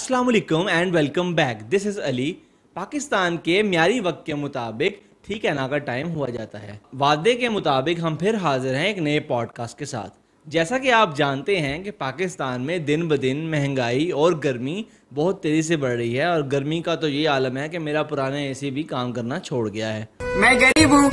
वालेकुम and welcome back this is Ali Pakistan के म्यारी वक्त के मुताबिक ठीक है ना का टाइम हुआ जाता है वादे के मुताबिक हम फिर हाजिर हैं एक नए पॉडकास्ट के साथ जैसा कि आप जानते हैं कि पाकिस्तान में दिन ब दिन महंगाई और गर्मी बहुत तेज़ी से बढ़ रही है और गर्मी का तो ये आलम है कि मेरा पुराना सी भी काम करना छोड़ गया है मैं गरीब हूँ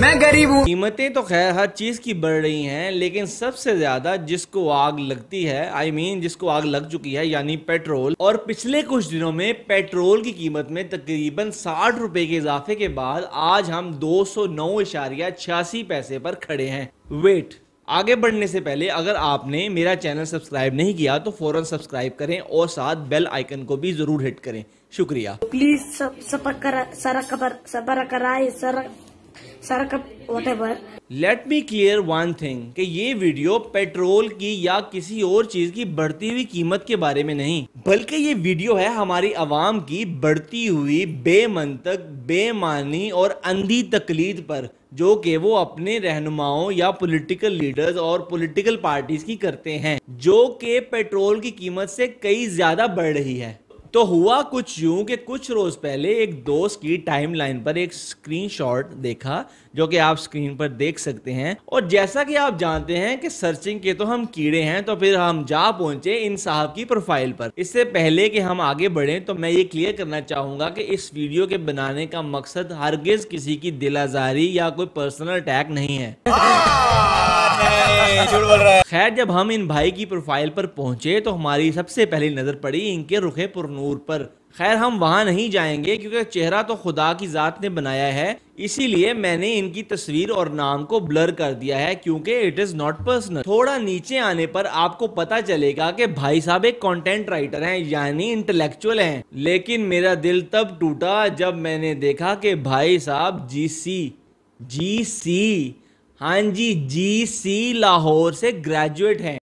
मैं गरीब हूँ कीमतें तो खैर हर चीज़ की बढ़ रही हैं लेकिन सबसे ज़्यादा जिसको आग लगती है आई I मीन mean, जिसको आग लग चुकी है यानी पेट्रोल और पिछले कुछ दिनों में पेट्रोल की कीमत में तकरीबन साठ रुपए के इजाफे के बाद आज हम दो सौ नौ इशारिया छियासी पैसे पर खड़े हैं वेट आगे बढ़ने से पहले अगर आपने मेरा चैनल सब्सक्राइब नहीं किया तो फौरन सब्सक्राइब करें और साथ बेल आइकन को भी जरूर हिट करें शुक्रिया प्लीज सब सबर कराए सर सरकप ever let me clear one thing कि ये वीडियो पेट्रोल की या किसी और चीज की बढ़ती हुई कीमत के बारे में नहीं बल्कि ये वीडियो है हमारी आवाम की बढ़ती हुई बेमंतक बेमानी और अंधी तकलीद पर जो कि वो अपने रहनुमाओं या पॉलिटिकल लीडर्स और पॉलिटिकल पार्टीज की करते हैं जो कि पेट्रोल की कीमत से कई ज्यादा बढ़ रही है तो हुआ कुछ यूं कि कुछ रोज़ पहले एक दोस्त की टाइमलाइन पर एक स्क्रीनशॉट देखा जो कि आप स्क्रीन पर देख सकते हैं और जैसा कि आप जानते हैं कि सर्चिंग के तो हम कीड़े हैं तो फिर हम जा पहुंचे इन साहब की प्रोफाइल पर इससे पहले कि हम आगे बढ़े तो मैं ये क्लियर करना चाहूंगा कि इस वीडियो के बनाने का मकसद हरगिज किसी की दिलाजारी या कोई पर्सनल अटैक नहीं है खैर जब हम इन भाई की प्रोफाइल पर पहुंचे तो हमारी सबसे पहली नजर पड़ी इनके रुखे पुरनूर पर खैर हम वहां नहीं जाएंगे क्योंकि चेहरा तो खुदा की जात ने बनाया है इसीलिए मैंने इनकी तस्वीर और नाम को ब्लर कर दिया है क्योंकि इट इज नॉट पर्सनल थोड़ा नीचे आने पर आपको पता चलेगा कि भाई साहब एक कंटेंट राइटर हैं यानी इंटेलेक्चुअल हैं लेकिन मेरा दिल तब टूटा जब मैंने देखा कि भाई साहब जी सी जी सी हाँ जी जी सी लाहौर से ग्रेजुएट हैं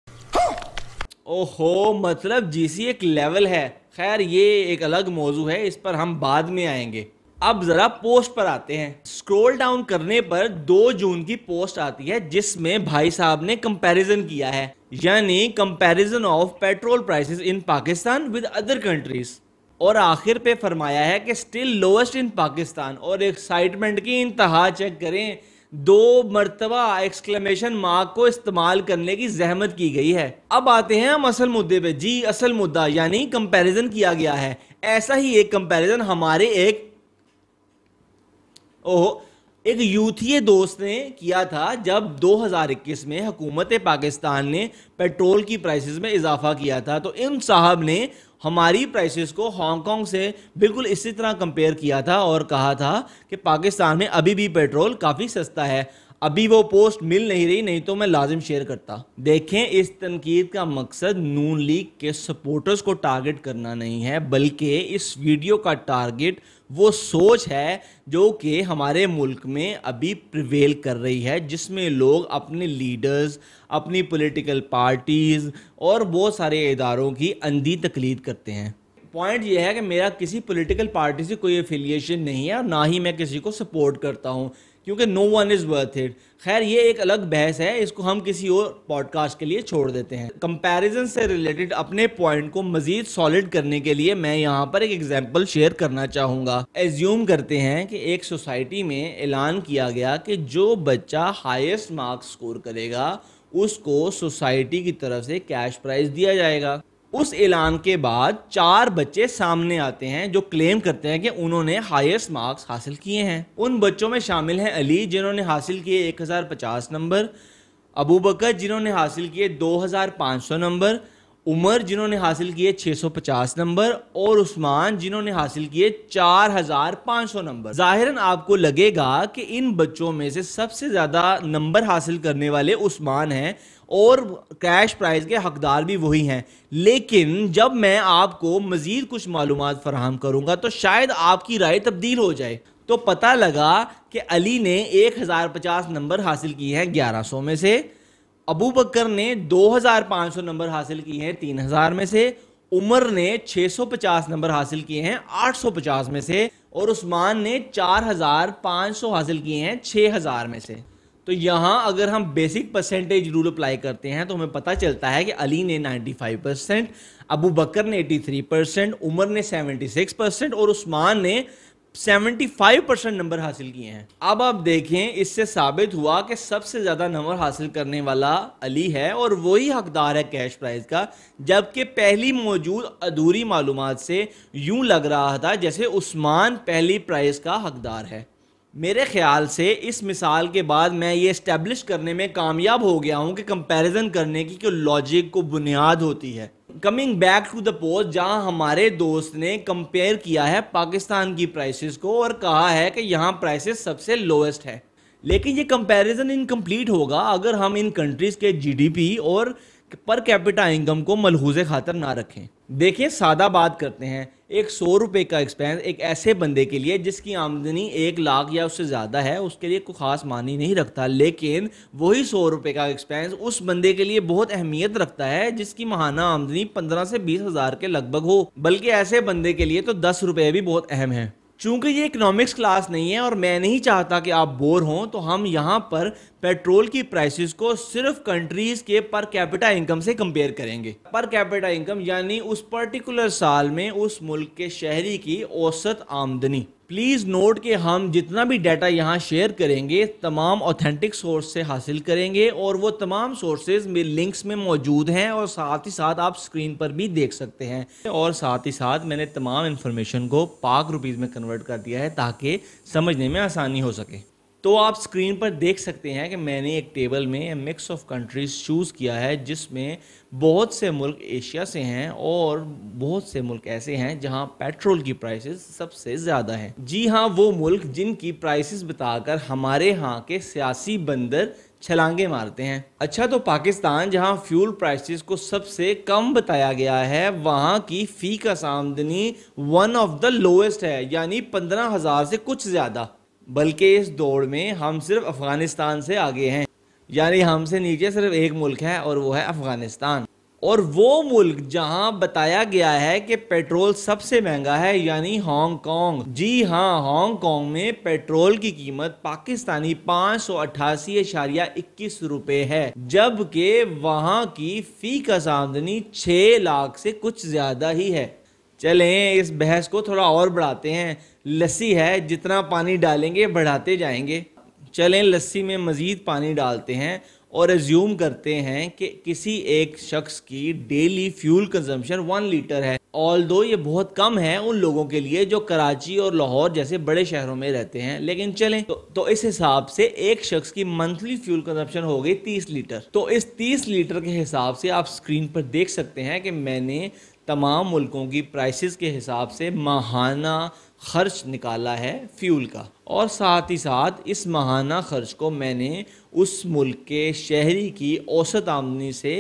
ओहो मतलब जी सी एक लेवल है खैर ये एक अलग मौजू है इस पर हम बाद में आएंगे अब ज़रा पोस्ट पर आते हैं स्क्रॉल डाउन करने पर 2 जून की पोस्ट आती है जिसमें भाई साहब ने कंपैरिजन किया है यानी comparison of petrol prices in Pakistan with other countries और आखिर पे फरमाया है कि स्टिल लोएस्ट इन पाकिस्तान और एक्साइटमेंट की इंतहा चेक करें दो मरतबा एक्सक्लेमेशन मार्क को इस्तेमाल करने की जहमत की गई है अब आते हैं हम असल मुद्दे पे जी असल मुद्दा यानी कंपैरिजन किया गया है ऐसा ही एक कंपैरिजन हमारे एक ओह एक यूथीय दोस्त ने किया था जब 2021 में हुकूमत पाकिस्तान ने पेट्रोल की प्राइसेस में इजाफा किया था तो इन साहब ने हमारी प्राइसेस को हांगकांग से बिल्कुल इसी तरह कंपेयर किया था और कहा था कि पाकिस्तान में अभी भी पेट्रोल काफ़ी सस्ता है अभी वो पोस्ट मिल नहीं रही नहीं तो मैं लाजिम शेयर करता देखें इस तनकीद का मकसद नून लीग के सपोर्टर्स को टारगेट करना नहीं है बल्कि इस वीडियो का टारगेट वो सोच है जो कि हमारे मुल्क में अभी प्रिवेल कर रही है जिसमें लोग अपने लीडर्स अपनी पॉलिटिकल पार्टीज़ और बहुत सारे इदारों की अंधी तकलीद करते हैं पॉइंट ये है कि मेरा किसी पॉलिटिकल पार्टी से कोई एफिलिएशन नहीं है और ना ही मैं किसी को सपोर्ट करता हूँ क्योंकि no one is worth it खैर ये एक अलग बहस है इसको हम किसी और पॉडकास्ट के लिए छोड़ देते हैं कंपैरिजन से रिलेटेड अपने पॉइंट को मज़ीद सॉलिड करने के लिए मैं यहाँ पर एक एग्जांपल शेयर करना चाहूँगा एज्यूम करते हैं कि एक सोसाइटी में ऐलान किया गया कि जो बच्चा हाईएस्ट मार्क्स स्कोर करेगा उसको सोसाइटी की तरफ से कैश प्राइज़ दिया जाएगा उस ऐलान के बाद चार बच्चे सामने आते हैं जो क्लेम करते हैं कि उन्होंने हाईएस्ट मार्क्स हासिल किए हैं उन बच्चों में शामिल हैं अली जिन्होंने हासिल किए 1050 नंबर अबू बकर जिन्होंने हासिल किए 2500 नंबर उमर जिन्होंने हासिल किए 650 नंबर और उस्मान जिन्होंने हासिल किए 4500 नंबर जाहिरन आपको लगेगा कि इन बच्चों में से सबसे ज़्यादा नंबर हासिल करने वाले उस्मान हैं और कैश प्राइज़ के हकदार भी वही हैं लेकिन जब मैं आपको मज़ीद कुछ मालूम फराहम करूँगा तो शायद आपकी राय तब्दील हो जाए तो पता लगा कि अली ने 1050 नंबर हासिल किए हैं 1100 में से अबू बकर ने 2,500 नंबर हासिल किए हैं 3,000 में से उमर ने 650 नंबर हासिल किए हैं 850 में से और उस्मान ने 4,500 हासिल किए हैं 6,000 में से तो यहाँ अगर हम बेसिक परसेंटेज रूल अप्लाई करते हैं तो हमें पता चलता है कि अली ने 95 परसेंट अबू बकर ने 83 परसेंट उमर ने 76 परसेंट और उस्मान ने 75 परसेंट नंबर हासिल किए हैं अब आप देखें इससे साबित हुआ कि सबसे ज़्यादा नंबर हासिल करने वाला अली है और वही हकदार है कैश प्राइज का जबकि पहली मौजूद अधूरी मालूम से यूं लग रहा था जैसे उस्मान पहली प्राइज का हकदार है मेरे ख्याल से इस मिसाल के बाद मैं ये इस्टेब्लिश करने में कामयाब हो गया हूँ कि कंपैरिजन करने की लॉजिक को बुनियाद होती है coming back to the post जहां हमारे दोस्त ने कंपेयर किया है पाकिस्तान की प्राइसेस को और कहा है कि यहां प्राइसेस सबसे लोएस्ट है लेकिन ये कंपैरिजन इनकम्प्लीट होगा अगर हम इन कंट्रीज़ के जीडीपी और पर कैपिटा इनकम को मलहूज खातर ना रखें देखिए सादा बात करते हैं एक सौ रुपये का एक्सपेंस एक ऐसे बंदे के लिए जिसकी आमदनी एक लाख या उससे ज़्यादा है उसके लिए कोई ख़ास मानी नहीं रखता लेकिन वही सौ रुपये का एक्सपेंस उस बंदे के लिए बहुत अहमियत रखता है जिसकी महाना आमदनी पंद्रह से बीस हज़ार के लगभग हो बल्कि ऐसे बंदे के लिए तो दस रुपये भी बहुत अहम है चूंकि ये इकोनॉमिक्स क्लास नहीं है और मैं नहीं चाहता कि आप बोर हों तो हम यहाँ पर पेट्रोल की प्राइसेस को सिर्फ कंट्रीज के पर कैपिटा इनकम से कंपेयर करेंगे पर कैपिटा इनकम यानी उस पर्टिकुलर साल में उस मुल्क के शहरी की औसत आमदनी प्लीज़ नोट के हम जितना भी डाटा यहाँ शेयर करेंगे तमाम ऑथेंटिक सोर्स से हासिल करेंगे और वो तमाम सोर्सेज में लिंक्स में मौजूद हैं और साथ ही साथ आप स्क्रीन पर भी देख सकते हैं और साथ ही साथ मैंने तमाम इन्फॉर्मेशन को पाक रुपीज़ में कन्वर्ट कर दिया है ताकि समझने में आसानी हो सके तो आप स्क्रीन पर देख सकते हैं कि मैंने एक टेबल में मिक्स ऑफ कंट्रीज़ चूज़ किया है जिसमें बहुत से मुल्क एशिया से हैं और बहुत से मुल्क ऐसे हैं जहां पेट्रोल की प्राइसेस सबसे ज़्यादा हैं जी हां वो मुल्क जिनकी प्राइसेस बताकर हमारे यहाँ के सियासी बंदर छलांगे मारते हैं अच्छा तो पाकिस्तान जहां फ्यूल प्राइसेस को सबसे कम बताया गया है वहां की फी का आमदनी वन ऑफ द लोएस्ट है यानी पंद्रह हज़ार से कुछ ज़्यादा बल्कि इस दौड़ में हम सिर्फ अफ़गानिस्तान से आगे हैं यानी हमसे नीचे सिर्फ एक मुल्क है और वो है अफ़गानिस्तान और वो मुल्क जहां बताया गया है कि पेट्रोल सबसे महंगा है यानी हांगकांग जी हां हांगकांग में पेट्रोल की कीमत पाकिस्तानी पाँच सौ अट्ठासी अशारिया इक्कीस रुपये है जबकि वहां की फी का आमदनी छः लाख से कुछ ज़्यादा ही है चलें इस बहस को थोड़ा और बढ़ाते हैं लस्सी है जितना पानी डालेंगे बढ़ाते जाएंगे चलें लस्सी में मज़ीद पानी डालते हैं और एज्यूम करते हैं कि किसी एक शख्स की daily fuel consumption one litre है ऑल दो ये बहुत कम है उन लोगों के लिए जो कराची और लाहौर जैसे बड़े शहरों में रहते हैं लेकिन चलें तो, तो इस हिसाब से एक शख्स की मंथली फ्यूल कंजम्पशन हो गई 30 लीटर तो इस 30 लीटर के हिसाब से आप स्क्रीन पर देख सकते हैं कि मैंने तमाम मुल्कों की प्राइसेस के हिसाब से माहाना खर्च निकाला है फ्यूल का और साथ ही साथ इस माहाना खर्च को मैंने उस मुल्क के शहरी की औसत आमदनी से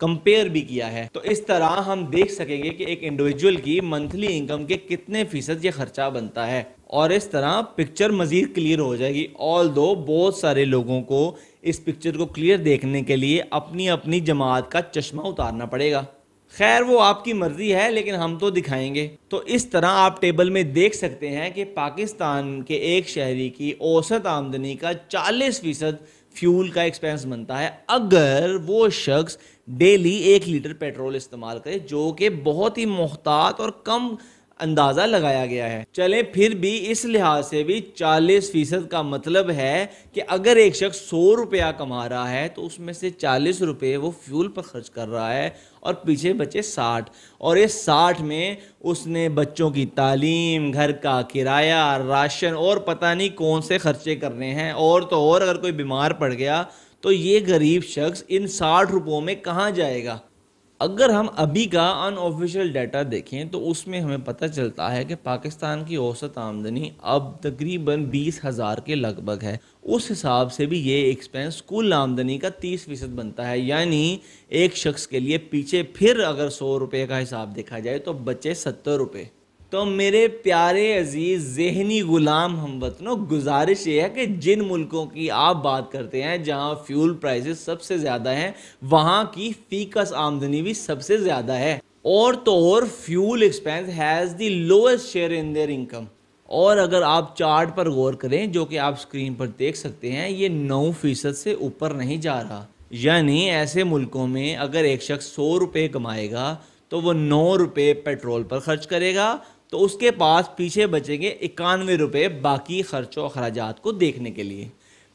कंपेयर भी किया है तो इस तरह हम देख सकेंगे कि एक इंडिविजुअल की मंथली इनकम के कितने फीसद ये खर्चा बनता है और इस तरह पिक्चर मज़ीद क्लियर हो जाएगी ऑल दो बहुत सारे लोगों को इस पिक्चर को क्लियर देखने के लिए अपनी अपनी जमात का चश्मा उतारना पड़ेगा खैर वो आपकी मर्जी है लेकिन हम तो दिखाएंगे तो इस तरह आप टेबल में देख सकते हैं कि पाकिस्तान के एक शहरी की औसत आमदनी का 40 फीसद फ्यूल का एक्सपेंस बनता है अगर वो शख्स डेली एक लीटर पेट्रोल इस्तेमाल करे जो कि बहुत ही मोहतात और कम अंदाज़ा लगाया गया है चले फिर भी इस लिहाज से भी 40 फीसद का मतलब है कि अगर एक शख्स सौ रुपया कमा रहा है तो उसमें से 40 रुपये वो फ्यूल पर खर्च कर रहा है और पीछे बचे 60 और ये 60 में उसने बच्चों की तालीम घर का किराया राशन और पता नहीं कौन से खर्चे करने हैं और तो और अगर कोई बीमार पड़ गया तो ये गरीब शख्स इन साठ रुपयों में कहाँ जाएगा अगर हम अभी का अनऑफिशियल डाटा देखें तो उसमें हमें पता चलता है कि पाकिस्तान की औसत आमदनी अब तकरीबन बीस हज़ार के लगभग है उस हिसाब से भी ये एक्सपेंस कुल आमदनी का तीस फ़ीसद बनता है यानी एक शख्स के लिए पीछे फिर अगर सौ रुपये का हिसाब देखा जाए तो बचे सत्तर रुपये तो मेरे प्यारे अजीज़ जहनी ग़ुलाम हम वतनों गुजारिश ये है कि जिन मुल्कों की आप बात करते हैं जहाँ फ्यूल प्राइसेस सबसे ज़्यादा हैं वहाँ की फीकस आमदनी भी सबसे ज़्यादा है और तो और fuel expense has the lowest share in their income और अगर आप चार्ट पर गौर करें जो कि आप स्क्रीन पर देख सकते हैं ये नौ फीसद से ऊपर नहीं जा रहा यानी ऐसे मुल्कों में अगर एक शख्स सौ रुपये कमाएगा तो वो नौ रुपये पेट्रोल पर खर्च करेगा तो उसके पास पीछे बचेंगे इक्यानवे रुपये बाकी खर्चों अखराजात को देखने के लिए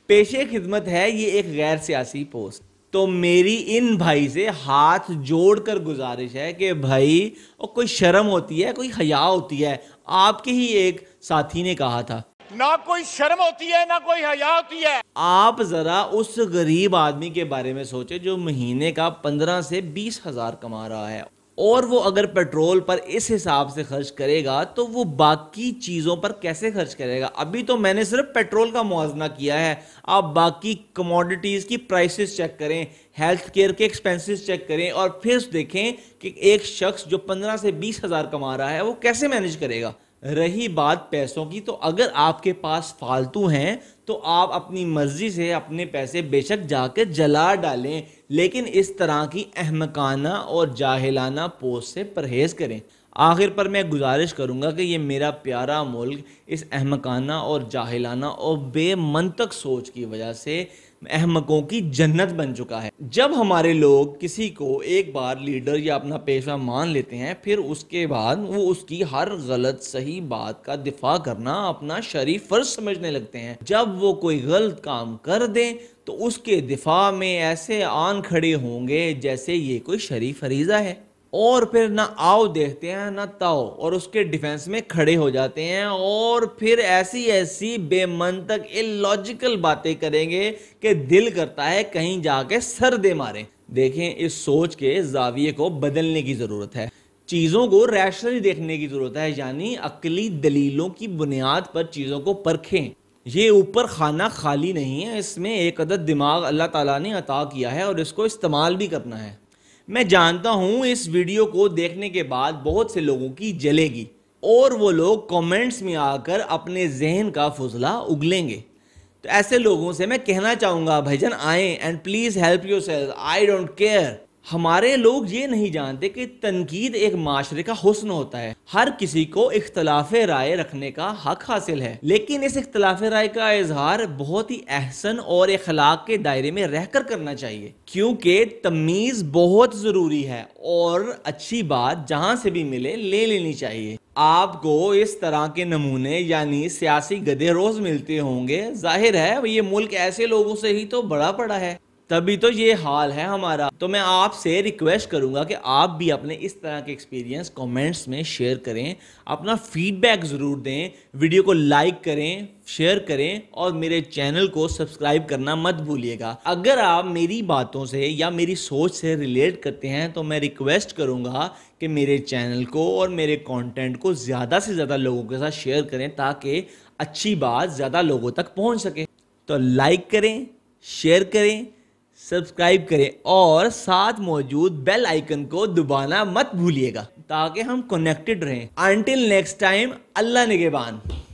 पेशे खिदमत है ये एक गैर सियासी पोस्ट तो मेरी इन भाई से हाथ जोड़कर गुजारिश है कि भाई और कोई शर्म होती है कोई हया होती है आपके ही एक साथी ने कहा था ना कोई शर्म होती है ना कोई हया होती है आप जरा उस गरीब आदमी के बारे में सोचे जो महीने का पंद्रह से बीस हजार कमा रहा है और वो अगर पेट्रोल पर इस हिसाब से खर्च करेगा तो वो बाकी चीज़ों पर कैसे खर्च करेगा अभी तो मैंने सिर्फ पेट्रोल का मुआजना किया है आप बाकी कमोडिटीज़ की प्राइसेस चेक करें हेल्थ केयर के एक्सपेंसेस चेक करें और फिर देखें कि एक शख्स जो पंद्रह से बीस हज़ार कमा रहा है वो कैसे मैनेज करेगा रही बात पैसों की तो अगर आपके पास फालतू हैं तो आप अपनी मर्ज़ी से अपने पैसे बेशक जाकर जला डालें लेकिन इस तरह की अहमकाना और जाहिलाना पोस्ट से परहेज़ करें आखिर पर मैं गुजारिश करूंगा कि ये मेरा प्यारा मुल्क इस अहमकाना और जाहिलाना और बेमंतक सोच की वजह से अहमकों की जन्नत बन चुका है जब हमारे लोग किसी को एक बार लीडर या अपना पेशा मान लेते हैं फिर उसके बाद वो उसकी हर गलत सही बात का दिफा करना अपना शरीफ फर्ज समझने लगते हैं जब वो कोई गलत काम कर दें तो उसके दिफा में ऐसे आन खड़े होंगे जैसे ये कोई शरीफ फरीजा है और फिर ना आओ देखते हैं ना ताओ और उसके डिफेंस में खड़े हो जाते हैं और फिर ऐसी ऐसी बेमन तक इलॉजिकल बातें करेंगे कि दिल करता है कहीं जाके सर दे मारें देखें इस सोच के जाविये को बदलने की ज़रूरत है चीज़ों को रैशनली देखने की ज़रूरत है यानी अकली दलीलों की बुनियाद पर चीज़ों को परखें ये ऊपर खाना खाली नहीं है इसमें एक अदद दिमाग अल्लाह ताला ने अता किया है और इसको इस्तेमाल भी करना है मैं जानता हूं इस वीडियो को देखने के बाद बहुत से लोगों की जलेगी और वो लोग कमेंट्स में आकर अपने जहन का फजला उगलेंगे तो ऐसे लोगों से मैं कहना चाहूँगा भजन आए and please help yourself I don't care हमारे लोग ये नहीं जानते कि तनकीद एक माशरे का हुसन होता है हर किसी को इख्तलाफ राय रखने का हक हासिल है लेकिन इस इख्तलाफ राय का इजहार बहुत ही एहसन और अखलाक के दायरे में रह कर करना चाहिए क्योंकि तमीज़ बहुत ज़रूरी है और अच्छी बात जहाँ से भी मिले ले लेनी चाहिए आपको इस तरह के नमूने यानी सियासी गधे रोज़ मिलते होंगे जाहिर है ये मुल्क ऐसे लोगों से ही तो बड़ा पड़ा है तभी तो ये हाल है हमारा तो मैं आपसे रिक्वेस्ट करूंगा कि आप भी अपने इस तरह के एक्सपीरियंस कमेंट्स में शेयर करें अपना फीडबैक ज़रूर दें वीडियो को लाइक करें शेयर करें और मेरे चैनल को सब्सक्राइब करना मत भूलिएगा अगर आप मेरी बातों से या मेरी सोच से रिलेट करते हैं तो मैं रिक्वेस्ट करूंगा कि मेरे चैनल को और मेरे कॉन्टेंट को ज़्यादा से ज़्यादा लोगों के साथ शेयर करें ताकि अच्छी बात ज़्यादा लोगों तक पहुंच सके तो लाइक करें शेयर करें सब्सक्राइब करें और साथ मौजूद बेल आइकन को दबाना मत भूलिएगा ताकि हम कनेक्टेड रहें अनटिल नेक्स्ट टाइम अल्लाह निगेबान